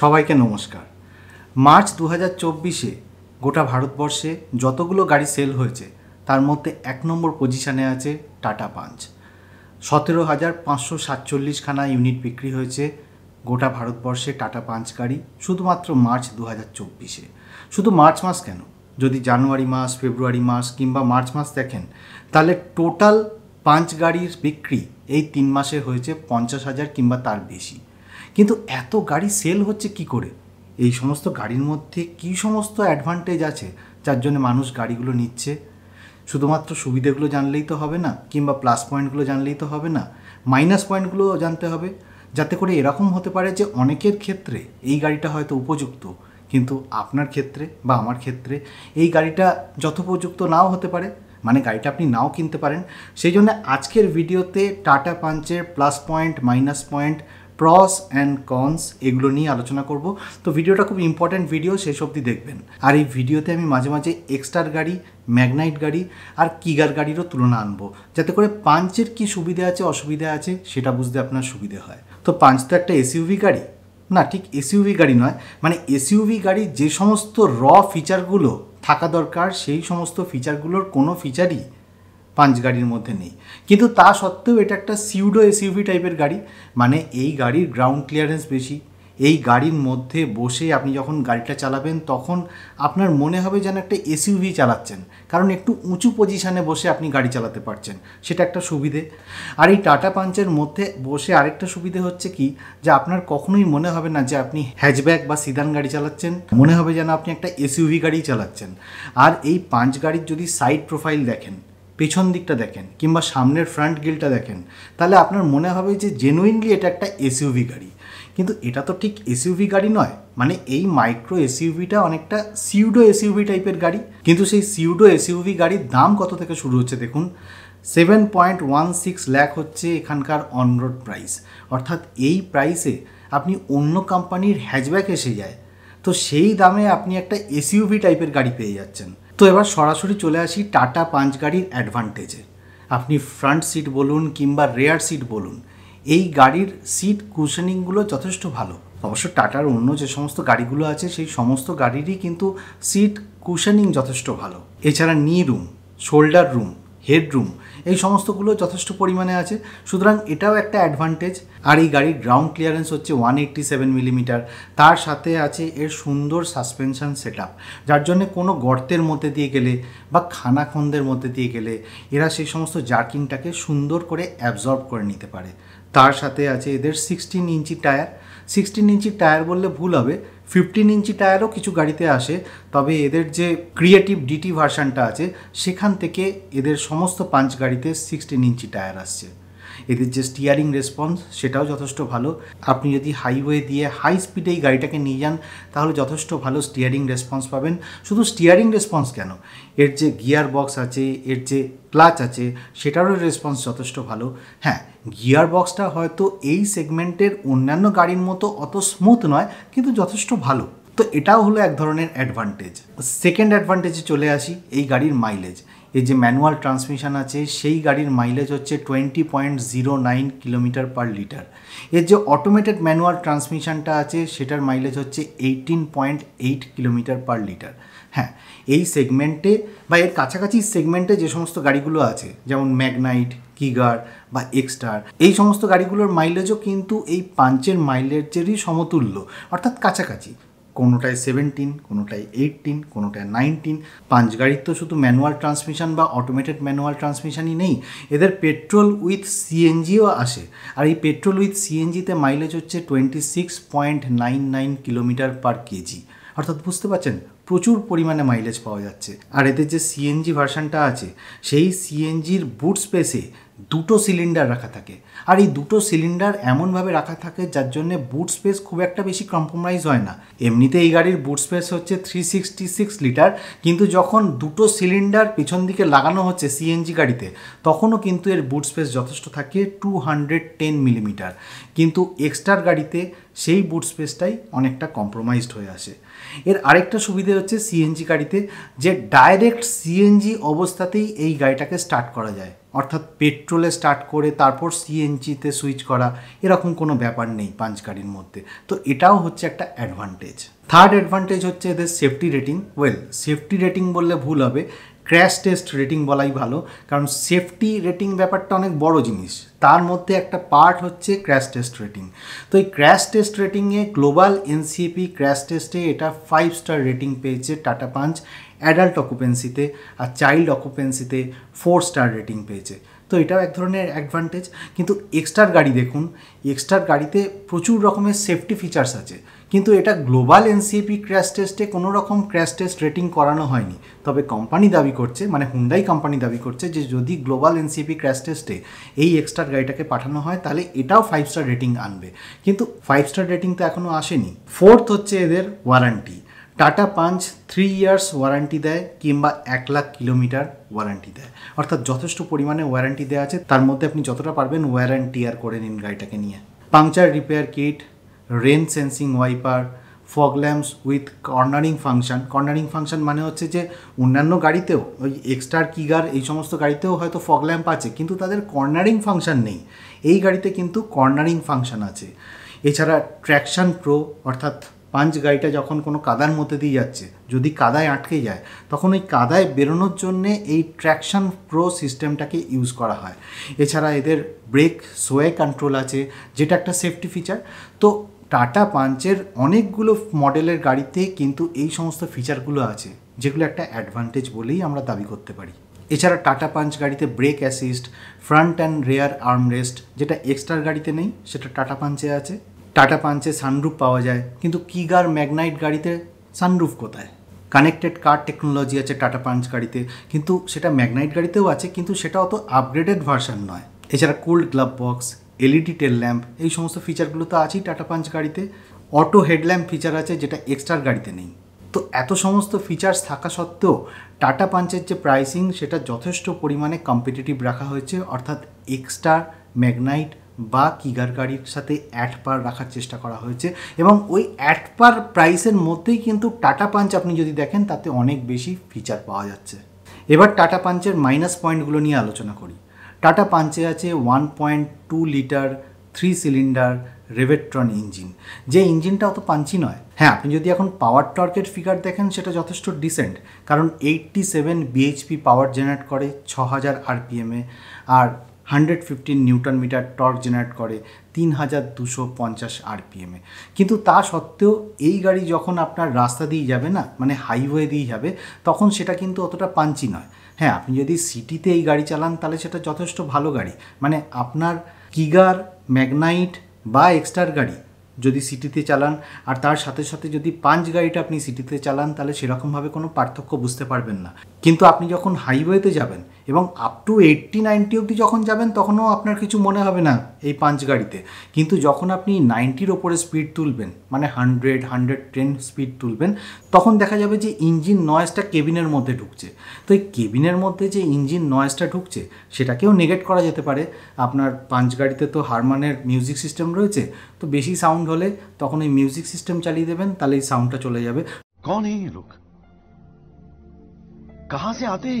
সবাইকে নমস্কার মার্চ দু হাজার চব্বিশে গোটা ভারতবর্ষে যতগুলো গাড়ি সেল হয়েছে তার মধ্যে এক নম্বর পজিশানে আছে টাটা পাঞ্চ সতেরো হাজার পাঁচশো সাতচল্লিশখানা ইউনিট বিক্রি হয়েছে গোটা ভারতবর্ষে টাটা পাঞ্চ গাড়ি শুধুমাত্র মার্চ দু হাজার চব্বিশে শুধু মার্চ মাস কেন যদি জানুয়ারি মাস ফেব্রুয়ারি মাস কিংবা মার্চ মাস দেখেন তাহলে টোটাল পাঁচ গাড়ির বিক্রি এই তিন মাসে হয়েছে পঞ্চাশ হাজার কিংবা তার বেশি কিন্তু এত গাড়ি সেল হচ্ছে কি করে এই সমস্ত গাড়ির মধ্যে কি সমস্ত অ্যাডভান্টেজ আছে যার জন্য মানুষ গাড়িগুলো নিচ্ছে শুধুমাত্র সুবিধেগুলো জানলেই তো হবে না কিংবা প্লাস পয়েন্টগুলো জানলেই তো হবে না মাইনাস পয়েন্টগুলো জানতে হবে যাতে করে এরকম হতে পারে যে অনেকের ক্ষেত্রে এই গাড়িটা হয়তো উপযুক্ত কিন্তু আপনার ক্ষেত্রে বা আমার ক্ষেত্রে এই গাড়িটা যথোপযুক্ত নাও হতে পারে মানে গাড়িটা আপনি নাও কিনতে পারেন সেই জন্য আজকের ভিডিওতে টাটা পাঞ্চের plus point minus point pros and cons এগুলো নিয়ে আলোচনা করব তো ভিডিওটা খুব ইম্পর্ট্যান্ট ভিডিও শেষ অবধি দেখবেন আর এই ভিডিওতে আমি মাঝে মাঝে এক্সটার গাড়ি ম্যাগনাইট গাড়ি আর কিগার গাড়িরও তুলনা আনবো যাতে করে পাঞ্চের কি সুবিধা আছে অসুবিধা আছে সেটা বুঝতে আপনার সুবিধে হয় তো পাঞ্চ তো একটা এসইউভি গাড়ি না ঠিক এসইউভি গাড়ি নয় মানে এসইউভি গাড়ি যে সমস্ত র ফিচারগুলো থাকা দরকার সেই সমস্ত ফিচারগুলোর কোনো ফিচারই পাঁচ গাড়ির মধ্যে নেই কিন্তু তা সত্ত্বেও এটা একটা সিউডো এসইউভি টাইপের গাড়ি মানে এই গাড়ির গ্রাউন্ড ক্লিয়ারেন্স বেশি এই গাড়ির মধ্যে বসে আপনি যখন গাড়িটা চালাবেন তখন আপনার মনে হবে যেন একটা এসইউভি চালাচ্ছেন কারণ একটু উঁচু পজিশানে বসে আপনি গাড়ি চালাতে পারছেন সেটা একটা সুবিধে আর এই টাটা পাঞ্চের মধ্যে বসে আরেকটা সুবিধে হচ্ছে কি যে আপনার কখনোই মনে হবে না যে আপনি হ্যাচব্যাক বা সিদান গাড়ি চালাচ্ছেন মনে হবে যেন আপনি একটা এসইউভি গাড়ি চালাচ্ছেন আর এই পাঞ্চ গাড়ির যদি সাইড প্রোফাইল দেখেন পেছন দিকটা দেখেন কিংবা সামনের ফ্রন্ট গিলটা দেখেন তাহলে আপনার মনে হবে যে জেনুইনলি এটা একটা এসইউভি গাড়ি কিন্তু এটা তো ঠিক এসইউভি গাড়ি নয় মানে এই মাইক্রো এসইউভিটা অনেকটা সিউডো এসইউভি টাইপের গাড়ি কিন্তু সেই সিউডো এসইউভি গাড়ির দাম কত থেকে শুরু হচ্ছে দেখুন seven point one six lakh হচ্ছে এখানকার অনরোড প্রাইস অর্থাৎ এই প্রাইসে আপনি অন্য কোম্পানির হ্যাচব্যাক এসে যায় তো সেই দামে আপনি একটা এসইউভি টাইপের গাড়ি পেয়ে যাচ্ছেন তো এবার সরাসরি চলে আসি টাটা পাঁচ গাড়ির অ্যাডভান্টেজে আপনি ফ্রন্ট সিট বলুন কিংবা রেয়ার সিট বলুন এই গাড়ির সিট কুশনিংগুলো যথেষ্ট ভালো অবশ্য টাটার অন্য যে সমস্ত গাড়িগুলো আছে সেই সমস্ত গাড়িরই কিন্তু সিট কুশনিং যথেষ্ট ভালো এছাড়া নি রুম শোল্ডার রুম হেডরুম এই সমস্তগুলো যথেষ্ট পরিমাণে আছে সুতরাং এটাও একটা অ্যাডভান্টেজ আর এই গাড়ির গ্রাউন্ড ক্লিয়ারেন্স হচ্ছে ওয়ান এইট্টি সেভেন মিলিমিটার তার সাথে আছে এর সুন্দর সাসপেনশন সেট যার জন্য কোনো গর্তের মধ্যে দিয়ে গেলে বা খানাখন্দের মধ্যে দিয়ে গেলে এরা সেই সমস্ত জার্কিংটাকে সুন্দর করে অ্যাবজর্ব করে নিতে পারে তার সাথে আছে এদের sixteen inch tyre sixteen inch tyre বললে ভুল হবে ফিফটিন ইঞ্চি টায়ারও কিছু গাড়িতে আসে তবে এদের যে ক্রিয়েটিভ ডিটি ভার্সানটা আছে সেখান থেকে এদের সমস্ত পাঞ্চ গাড়িতে সিক্সটিন ইঞ্চি টায়ার আসছে এদের যে স্টিয়ারিং রেসপন্স সেটাও যথেষ্ট ভালো আপনি যদি হাইওয়ে দিয়ে হাই স্পিডে এই গাড়িটাকে নিয়ে যান তাহলে যথেষ্ট ভালো স্টিয়ারিং রেসপন্স পাবেন শুধু স্টিয়ারিং রেসপন্স কেন এর যে গিয়ার বক্স আছে এর যে ক্লাচ আছে সেটারও রেসপন্স যথেষ্ট ভালো হ্যাঁ গিয়ার বক্সটা হয়তো এই সেগমেন্টের অন্যান্য গাড়ির মতো অত স্মুথ নয় কিন্তু যথেষ্ট ভালো তো এটাও হলো এক ধরনের অ্যাডভান্টেজ সেকেন্ড অ্যাডভান্টেজে চলে আসি এই গাড়ির মাইলেজ এর যে ম্যানুয়াল ট্রান্সমিশন আছে সেই গাড়ির মাইলেজ হচ্ছে twenty point zero nine kilometre per litre এর যে অটোমেটেড ম্যানুয়াল ট্রান্সমিশনটা আছে সেটার মাইলেজ হচ্ছে eighteen point eight kilometre per litre হ্যাঁ এই সেগমেন্টে বা এর কাছাকাছি সেগমেন্টে যে সমস্ত গাড়িগুলো আছে যেমন ম্যাগনাইট কিগার বা এক্সটার এই সমস্ত গাড়িগুলোর মাইলেজও কিন্তু এই পাঞ্চের মাইলেজেরই সমতুল্য অর্থাৎ কাছাকাছি কোনোটায় সেভেন্টিন কোনোটায় এইটিন কোনোটায় নাইনটিন পাঁচ গাড়ির তো শুধু ম্যানুয়াল ট্রান্সমিশন বা অটোমেটেড ম্যানুয়াল ট্রান্সমিশনই নেই এদের পেট্রোল উইথ সিএনজিও আসে আর এই পেট্রোল উইথ সিএনজিতে মাইলেজ হচ্ছে twenty six point nine nine kilometre per KG অর্থাৎ বুঝতে পারছেন প্রচুর পরিমাণে মাইলেজ পাওয়া যাচ্ছে আর এদের যে সিএনজি ভার্সানটা আছে সেই সিএনজির বুট স্পেসে দুটো সিলিন্ডার রাখা থাকে আর এই দুটো সিলিন্ডার এমনভাবে রাখা থাকে যার জন্য বুট স্পেস খুব একটা বেশি কম্প্রোমাইজ হয় না এমনিতে এই গাড়ির বুট স্পেস হচ্ছে থ্রি সিক্সটি সিক্স লিটার কিন্তু যখন দুটো সিলিন্ডার পিছন দিকে লাগানো হচ্ছে সিএনজি গাড়িতে তখনও কিন্তু এর বুট স্পেস যথেষ্ট থাকে টু হান্ড্রেড টেন মিলিমিটার কিন্তু এক্সটার গাড়িতে সেই বুট স্পেসটাই অনেকটা কম্প্রোমাইজড হয়ে আসে এর আরেকটা সুবিধে হচ্ছে সিএনজি গাড়িতে যে ডাইরেক্ট সিএনজি অবস্থাতেই এই গাড়িটাকে স্টার্ট করা যায় অর্থাৎ পেট্রোলে স্টার্ট করে তারপর সিএনজিতে সুইচ করা এরকম কোনো ব্যাপার নেই পাঞ্চ গাড়ির মধ্যে তো এটাও হচ্ছে একটা অ্যাডভান্টেজ থার্ড অ্যাডভান্টেজ হচ্ছে এদের safety rating well safety rating বললে ভুল হবে ক্র্যাশ টেস্ট রেটিং বলাই ভালো কারণ সেফটি রেটিং ব্যাপারটা অনেক বড় জিনিস তার মধ্যে একটা পার্ট হচ্ছে ক্র্যাশ টেস্ট রেটিং তো এই ক্র্যাশ টেস্ট রেটিংয়ে গ্লোবাল এনসিপি ক্র্যাশ টেস্টে এটা ফাইভ স্টার রেটিং পেয়েছে টাটা পাঞ্চ অ্যাডাল্ট অকুপেন্সিতে আর চাইল্ড অকুপেন্সিতে ফোর স্টার রেটিং পেয়েছে তো এটাও এক ধরনের অ্যাডভান্টেজ কিন্তু এক্সট্রার গাড়ি দেখুন এক্সট্রার গাড়িতে প্রচুর রকমের সেফটি ফিচার্স আছে কিন্তু এটা গ্লোবাল এনসিপি ক্র্যাশ টেস্টে কোনো রকম ক্র্যাশ টেস্ট রেটিং করানো হয়নি তবে কোম্পানি দাবি করছে মানে হুন্ডাই কোম্পানি দাবি করছে যে যদি গ্লোবাল এনসিপি ক্র্যাশ টেস্টে এই এক্সট্রা গাড়িটাকে পাঠানো হয় তাহলে এটাও ফাইভ স্টার রেটিং আনবে কিন্তু ফাইভ স্টার রেটিং তো এখনও আসেনি ফোর্থ হচ্ছে এদের warranty Tata Punch three years warranty দেয় কিংবা এক লাখ কিলোমিটার ওয়ারান্টি দেয় অর্থাৎ যথেষ্ট পরিমাণে ওয়ারান্টি দেওয়া আছে তার মধ্যে আপনি যতটা পারবেন আর করে নিন গাড়িটাকে নিয়ে puncture repair kit rain sensing wiper fog lamps with cornering function cornering function মানে হচ্ছে যে অন্যান্য গাড়িতেও ওই এক্সট্রার কিগার এই সমস্ত গাড়িতেও হয়তো ফগ ল্যাম্প আছে কিন্তু তাদের কর্নারিং ফাংশান নেই এই গাড়িতে কিন্তু কর্নারিং ফাংশান আছে এছাড়া ট্র্যাকশান প্রো অর্থাৎ পাঞ্চ গাড়িটা যখন কোনো কাদার মধ্যে দিয়ে যাচ্ছে যদি কাদায় আটকে যায় তখন ওই কাদায় বেরোনোর জন্যে এই ট্র্যাকশান প্রো সিস্টেমটাকে ইউজ করা হয় এছাড়া এদের ব্রেক সোয়ে কন্ট্রোল আছে যেটা একটা সেফটি ফিচার তো টাটা পাঞ্চের অনেকগুলো মডেলের গাড়িতে কিন্তু এই সমস্ত ফিচারগুলো আছে যেগুলো একটা অ্যাডভান্টেজ বলেই আমরা দাবি করতে পারি এছাড়া টাটা পাঞ্চ গাড়িতে brake assist front and rear armrest যেটা এক্সটার গাড়িতে নেই সেটা টাটা পাঞ্চে আছে টাটা পাঞ্চে সানরুফ পাওয়া যায় কিন্তু কিগার ম্যাগনাইট গাড়িতে সানরুফ কোথায় কানেক্টেড কার টেকনোলজি আছে টাটা পাঞ্চ গাড়িতে কিন্তু সেটা ম্যাগনাইট গাড়িতেও আছে কিন্তু সেটা অত আপগ্রেডেড ভার্সন নয় এছাড়া cooled glove box LED tail lamp এই সমস্ত ফিচারগুলো তো আছেই টাটা পাঞ্চ গাড়িতে অটো হেডল্যাম্প ফিচার আছে যেটা এক্সট্রার গাড়িতে নেই তো এত সমস্ত ফিচার্স থাকা সত্ত্বেও টাটা পাঞ্চের যে প্রাইসিং সেটা যথেষ্ট পরিমাণে কম্পিটিটিভ রাখা হয়েছে অর্থাৎ এক্সট্রার ম্যাগনাইট বা কিগার গাড়ির সাথে অ্যাট পার রাখার চেষ্টা করা হয়েছে এবং ওই অ্যাট পার প্রাইসের মধ্যেই কিন্তু টাটা পাঞ্চ আপনি যদি দেখেন তাতে অনেক বেশি ফিচার পাওয়া যাচ্ছে এবার টাটা পাঞ্চের মাইনাস পয়েন্টগুলো নিয়ে আলোচনা করি টাটা পাঞ্চে আছে one point two litre three cylinder Revotron engine যে ইঞ্জিনটা অত পাঞ্চি নয় হ্যাঁ আপনি যদি এখন পাওয়ার টর্কের ফিগার দেখেন সেটা যথেষ্ট ডিসেন্ট কারণ eighty seven BHP power generate করে ছ হাজার আরপিএমে আর hundred fifteen newton metre torque generate করে তিন হাজার দুশো পঞ্চাশ আরপিএমে কিন্তু তা সত্ত্বেও এই গাড়ি যখন আপনার রাস্তা দিয়ে যাবে না মানে হাইওয়ে দিয়ে যাবে তখন সেটা কিন্তু অতটা পাঞ্চি নয় হ্যাঁ আপনি যদি সিটিতে এই গাড়ি চালান তাহলে সেটা যথেষ্ট ভালো গাড়ি মানে আপনার কিগার ম্যাগনাইট বা এক্সটার গাড়ি যদি সিটিতে চালান আর তার সাথে সাথে যদি পাঞ্চ গাড়িটা আপনি সিটিতে চালান তাহলে সেরকমভাবে কোনো পার্থক্য বুঝতে পারবেন না কিন্তু আপনি যখন হাইওয়েতে যাবেন এবং আপ টু এইটটি নাইনটি অবধি যখন যাবেন তখনও আপনার কিছু মনে হবে না এই পাঞ্চ গাড়িতে কিন্তু যখন আপনি নাইনটির ওপরে স্পিড তুলবেন মানে হান্ড্রেড হান্ড্রেড টেন স্পিড তুলবেন তখন দেখা যাবে যে ইঞ্জিন নয়েজটা কেবিনের মধ্যে ঢুকছে তো এই কেবিনের মধ্যে যে ইঞ্জিন নয়েজটা ঢুকছে সেটাকেও নেগেট করা যেতে পারে আপনার পাঞ্চ গাড়িতে তো হারমানের মিউজিক সিস্টেম রয়েছে তো বেশি সাউন্ড হলে তখন ওই মিউজিক সিস্টেম চালিয়ে দেবেন তাহলে এই সাউন্ডটা চলে যাবে कौन এই লোক কাহা সে আতে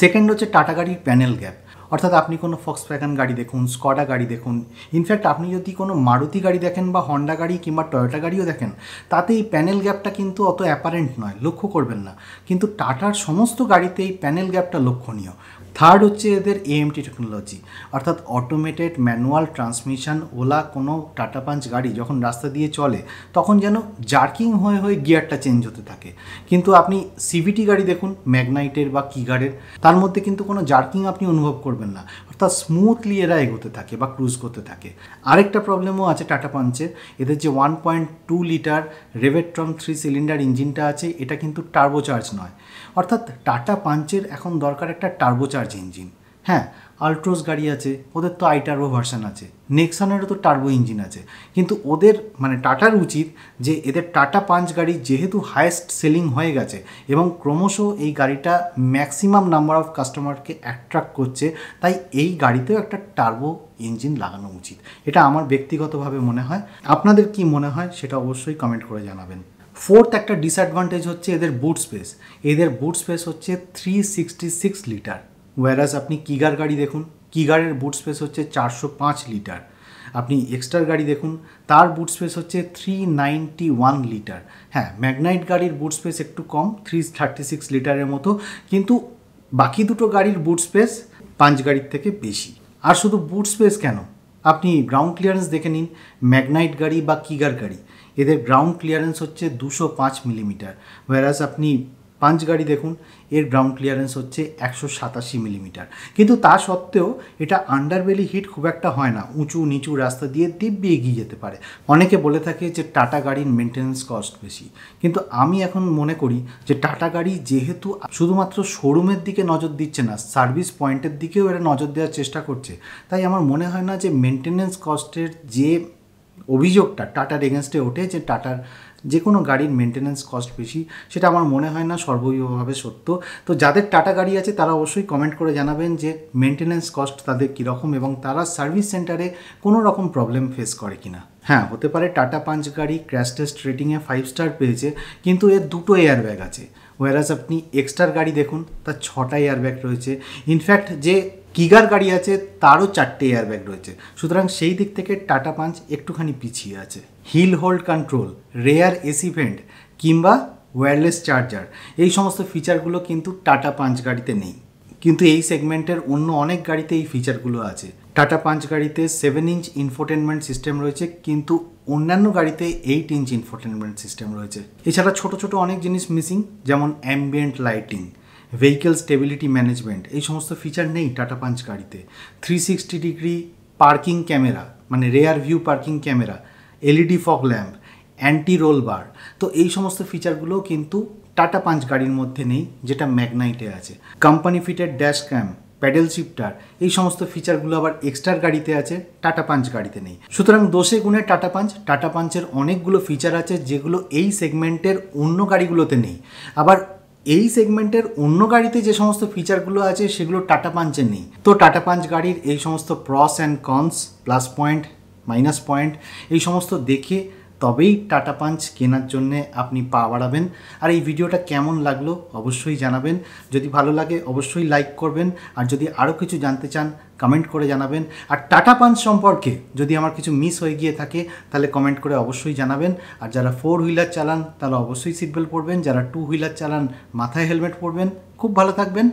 সেকেন্ড হচ্ছে টাটা গাড়ির প্যানেল গ্যাপ অর্থাৎ আপনি কোনো ফক্স প্যাকান গাড়ি দেখুন স্কডা গাড়ি দেখুন ইনফ্যাক্ট আপনি যদি কোনো মারুতি গাড়ি দেখেন বা হন্ডা গাড়ি কিংবা টয়োটা গাড়িও দেখেন তাতে এই প্যানেল গ্যাপটা কিন্তু অত অ্যাপারেন্ট নয় লক্ষ্য করবেন না কিন্তু টাটার সমস্ত গাড়িতে এই প্যানেল গ্যাপটা লক্ষণীয় থার্ড হচ্ছে এদের এএমটি টেকনোলজি অর্থাৎ অটোমেটেড ম্যানুয়াল ট্রান্সমিশন ওলা কোনো টাটা পাঞ্চ গাড়ি যখন রাস্তা দিয়ে চলে তখন যেন জার্কিং হয়ে হয়ে গিয়ারটা চেঞ্জ হতে থাকে কিন্তু আপনি সিভিটি গাড়ি দেখুন ম্যাগনাইটের বা কিগারের তার মধ্যে কিন্তু কোনো জার্কিং আপনি অনুভব করবেন না অর্থাৎ স্মুথলি এরা এগোতে থাকে বা ক্রুজ করতে থাকে আরেকটা প্রবলেমও আছে টাটা পাঞ্চের এদের যে one point two litre Revotron three cylinder ইঞ্জিনটা আছে এটা কিন্তু টার্বোচার্জ নয় অর্থাৎ টাটা পাঞ্চের এখন দরকার একটা টার্বোচার্জ ইঞ্জিন হ্যাঁ আলট্রোস গাড়ি আছে ওদের তো আই টার্বো ভার্সান আছে নেক্সনেরও তো টার্বো ইঞ্জিন আছে কিন্তু ওদের মানে টাটার উচিত যে এদের টাটা পাঞ্চ গাড়ি যেহেতু হায়েস্ট সেলিং হয়ে গেছে এবং ক্রমশ এই গাড়িটা ম্যাক্সিমাম নাম্বার অফ কাস্টমারকে অ্যাট্রাক্ট করছে তাই এই গাড়িতেও একটা টার্বো ইঞ্জিন লাগানো উচিত এটা আমার ব্যক্তিগতভাবে মনে হয় আপনাদের কি মনে হয় সেটা অবশ্যই কমেন্ট করে জানাবেন ফোর্থ একটা ডিসঅ্যাডভান্টেজ হচ্ছে এদের বুট স্পেস এদের বুট স্পেস হচ্ছে থ্রি সিক্সটি সিক্স লিটার ওয়ারাস আপনি কিগার গাড়ি দেখুন কিগারের বুট স্পেস হচ্ছে চারশো পাঁচ লিটার আপনি এক্সট্রার গাড়ি দেখুন তার বুট স্পেস হচ্ছে থ্রি নাইনটি ওয়ান লিটার হ্যাঁ ম্যাগনাইট গাড়ির বুট স্পেস একটু কম থ্রি থার্টি সিক্স লিটারের মতো কিন্তু বাকি দুটো গাড়ির বুট স্পেস পাঁচ গাড়ির থেকে বেশি আর শুধু বুট স্পেস কেন আপনি গ্রাউন্ড ক্লিয়ারেন্স দেখে নিন ম্যাগনাইট গাড়ি বা কিগার গাড়ি এদের গ্রাউন্ড ক্লিয়ারেন্স হচ্ছে দুশো পাঁচ মিলিমিটার ওয়ারাস আপনি পাঞ্চ গাড়ি দেখুন এর গ্রাউন্ড ক্লিয়ারেন্স হচ্ছে একশো সাতাশি মিলিমিটার কিন্তু তা সত্ত্বেও এটা আন্ডারবেলি হিট খুব একটা হয় না উঁচু নিচু রাস্তা দিয়ে দিব্যি এগিয়ে যেতে পারে অনেকে বলে থাকে যে টাটা গাড়ির মেনটেনেন্স কস্ট বেশি কিন্তু আমি এখন মনে করি যে টাটা গাড়ি যেহেতু শুধুমাত্র শোরুমের দিকে নজর দিচ্ছে না সার্ভিস পয়েন্টের দিকেও এরা নজর দেওয়ার চেষ্টা করছে তাই আমার মনে হয় না যে মেনটেন্যান্স কস্টের যে অভিযোগটা টাটার এগেনস্টে ওঠে যে টাটার যে কোনো গাড়ির মেনটেন্যান্স কস্ট বেশি সেটা আমার মনে হয় না সর্বৈবভাবে সত্য তো যাদের টাটা গাড়ি আছে তারা অবশ্যই কমেন্ট করে জানাবেন যে মেনটেন্যান্স কস্ট তাদের কীরকম এবং তারা সার্ভিস সেন্টারে কোনো রকম প্রবলেম ফেস করে কিনা হ্যাঁ হতে পারে টাটা পাঞ্চ গাড়ি ক্র্যাশ টেস্ট রেটিংয়ে ফাইভ স্টার পেয়েছে কিন্তু এর দুটো এয়ারব্যাগ আছে ওয়ারাস আপনি এক্সটার গাড়ি দেখুন তার ছটা এয়ারব্যাগ রয়েছে ইনফ্যাক্ট যে কিগার গাড়ি আছে তারও চারটে এয়ারব্যাগ রয়েছে সুতরাং সেই দিক থেকে টাটা পাঞ্চ একটুখানি পিছিয়ে আছে hill hold control rear AC vent কিংবা ওয়্যারলেস চার্জার এই সমস্ত ফিচারগুলো কিন্তু টাটা পাঞ্চ গাড়িতে নেই কিন্তু এই সেগমেন্টের অন্য অনেক গাড়িতে এই ফিচারগুলো আছে টাটা পাঞ্চ গাড়িতে সেভেন ইঞ্চ ইনফোটেনমেন্ট সিস্টেম রয়েছে কিন্তু অন্যান্য গাড়িতে এইট ইঞ্চ ইনফোটেনমেন্ট সিস্টেম রয়েছে এছাড়া ছোট ছোট অনেক জিনিস মিসিং যেমন ambient lighting vehicle stability management এই সমস্ত ফিচার নেই টাটা পাঞ্চ গাড়িতে three sixty degree parking camera মানে rear view parking camera LED fog lamp anti roll bar তো এই সমস্ত ফিচারগুলো কিন্তু টাটা পাঞ্চ গাড়ির মধ্যে নেই যেটা ম্যাগনাইটে আছে company fitted dash cam paddle shifter এই সমস্ত ফিচারগুলো আবার এক্সট্রার গাড়িতে আছে টাটা পাঞ্চ গাড়িতে নেই সুতরাং দোষে গুণে টাটা পাঞ্চ টাটা পাঞ্চের অনেকগুলো ফিচার আছে যেগুলো এই সেগমেন্টের অন্য গাড়িগুলোতে নেই আবার এই সেগমেন্টের অন্য গাড়িতে যে সমস্ত ফিচারগুলো আছে সেগুলো টাটা পাঞ্চে নেই তো টাটা পাঞ্চ গাড়ির এই সমস্ত pros and cons plus point minus point এই সমস্ত দেখে তবেই টাটা পাঞ্চ কেনার জন্যে আপনি পা বাড়াবেন আর এই ভিডিওটা কেমন লাগলো অবশ্যই জানাবেন যদি ভালো লাগে অবশ্যই লাইক করবেন আর যদি আরও কিছু জানতে চান কমেন্ট করে জানাবেন আর টাটা পাঞ্চ সম্পর্কে যদি আমার কিছু মিস হয়ে গিয়ে থাকে তাহলে কমেন্ট করে অবশ্যই জানাবেন আর যারা ফোর হুইলার চালান তারা অবশ্যই সিট বেল্ট পরবেন যারা টু হুইলার চালান মাথায় হেলমেট পরবেন খুব ভালো থাকবেন